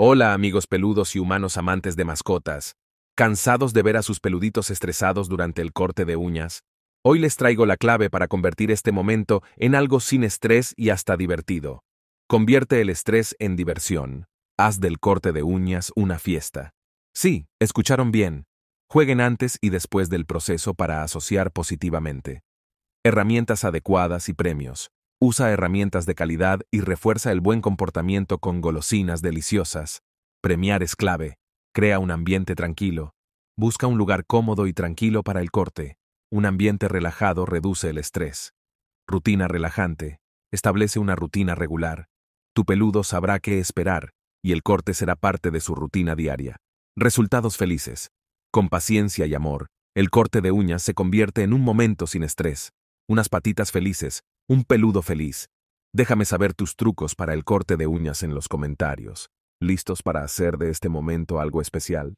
Hola amigos peludos y humanos amantes de mascotas. ¿Cansados de ver a sus peluditos estresados durante el corte de uñas? Hoy les traigo la clave para convertir este momento en algo sin estrés y hasta divertido. Convierte el estrés en diversión. Haz del corte de uñas una fiesta. Sí, escucharon bien. Jueguen antes y después del proceso para asociar positivamente. Herramientas adecuadas y premios. Usa herramientas de calidad y refuerza el buen comportamiento con golosinas deliciosas. Premiar es clave. Crea un ambiente tranquilo. Busca un lugar cómodo y tranquilo para el corte. Un ambiente relajado reduce el estrés. Rutina relajante. Establece una rutina regular. Tu peludo sabrá qué esperar y el corte será parte de su rutina diaria. Resultados felices. Con paciencia y amor, el corte de uñas se convierte en un momento sin estrés, unas patitas felices, un peludo feliz. Déjame saber tus trucos para el corte de uñas en los comentarios. ¿Listos para hacer de este momento algo especial?